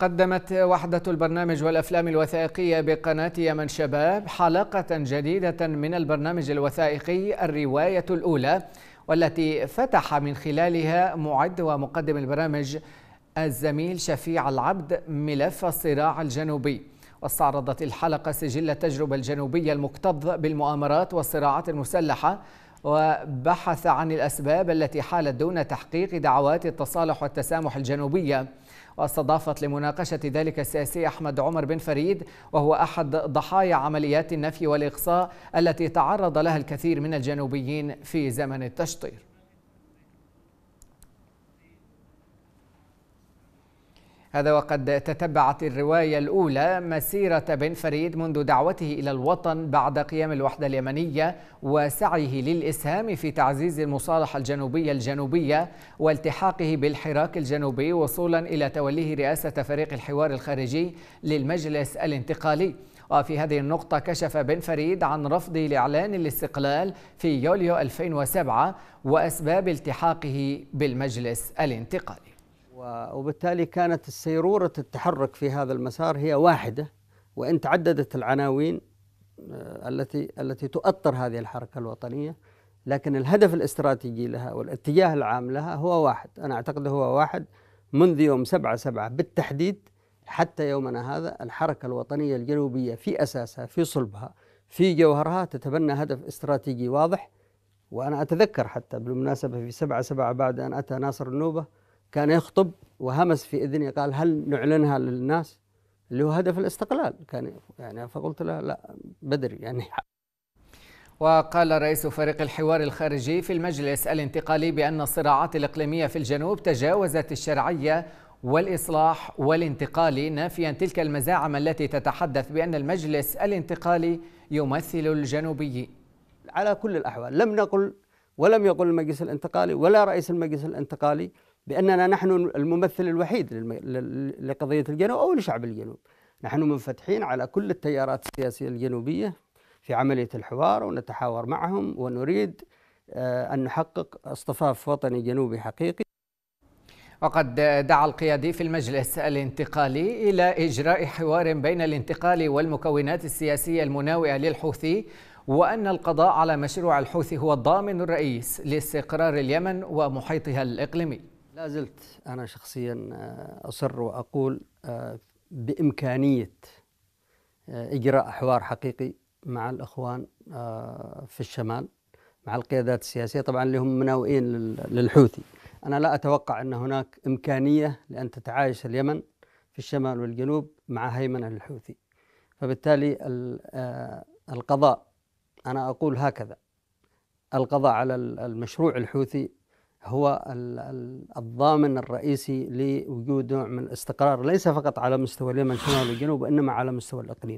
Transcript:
قدمت وحدة البرنامج والأفلام الوثائقية بقناة يمن شباب حلقة جديدة من البرنامج الوثائقي الرواية الأولى والتي فتح من خلالها معد ومقدم البرنامج الزميل شفيع العبد ملف الصراع الجنوبي واستعرضت الحلقة سجل التجربة الجنوبية المكتظ بالمؤامرات والصراعات المسلحة وبحث عن الأسباب التي حالت دون تحقيق دعوات التصالح والتسامح الجنوبية واستضافت لمناقشة ذلك السياسي أحمد عمر بن فريد وهو أحد ضحايا عمليات النفي والإقصاء التي تعرض لها الكثير من الجنوبيين في زمن التشطير هذا وقد تتبعت الرواية الأولى مسيرة بن فريد منذ دعوته إلى الوطن بعد قيام الوحدة اليمنية وسعيه للإسهام في تعزيز المصالحة الجنوبية الجنوبية والتحاقه بالحراك الجنوبي وصولا إلى توليه رئاسة فريق الحوار الخارجي للمجلس الانتقالي وفي هذه النقطة كشف بن فريد عن رفضه لإعلان الاستقلال في يوليو 2007 وأسباب التحاقه بالمجلس الانتقالي وبالتالي كانت السيرورة التحرك في هذا المسار هي واحدة وإن تعددت العناوين آه، التي التي تؤطر هذه الحركة الوطنية لكن الهدف الاستراتيجي لها والاتجاه العام لها هو واحد أنا أعتقد هو واحد منذ يوم سبعة سبعة بالتحديد حتى يومنا هذا الحركة الوطنية الجنوبية في أساسها في صلبها في جوهرها تتبنى هدف استراتيجي واضح وأنا أتذكر حتى بالمناسبة في سبعة سبعة بعد أن أتى ناصر النوبة كان يخطب وهمس في اذني قال هل نعلنها للناس؟ اللي هو هدف الاستقلال كان يعني فقلت له لا بدري يعني وقال رئيس فريق الحوار الخارجي في المجلس الانتقالي بأن الصراعات الإقليمية في الجنوب تجاوزت الشرعية والإصلاح والانتقالي نافيا تلك المزاعم التي تتحدث بأن المجلس الانتقالي يمثل الجنوبيين على كل الأحوال لم نقل ولم يقل المجلس الانتقالي ولا رئيس المجلس الانتقالي بأننا نحن الممثل الوحيد لقضية الجنوب أو لشعب الجنوب نحن منفتحين على كل التيارات السياسية الجنوبية في عملية الحوار ونتحاور معهم ونريد آه، أن نحقق اصطفاف وطني جنوبي حقيقي وقد دعا القيادي في المجلس الانتقالي إلى إجراء حوار بين الانتقال والمكونات السياسية المناوئة للحوثي وأن القضاء على مشروع الحوثي هو الضامن الرئيس لاستقرار اليمن ومحيطها الإقليمي لا زلت أنا شخصيا آه، أصر وأقول آه، بإمكانية آه، إجراء حوار حقيقي مع الإخوان في الشمال مع القيادات السياسية طبعا اللي هم مناوئين للحوثي أنا لا أتوقع أن هناك إمكانية لأن تتعايش اليمن في الشمال والجنوب مع هيمنة الحوثي فبالتالي القضاء أنا أقول هكذا القضاء على المشروع الحوثي هو الضامن الرئيسي لوجود نوع من الاستقرار ليس فقط على مستوى اليمن شمال الجنوب وإنما على مستوى الإقليم.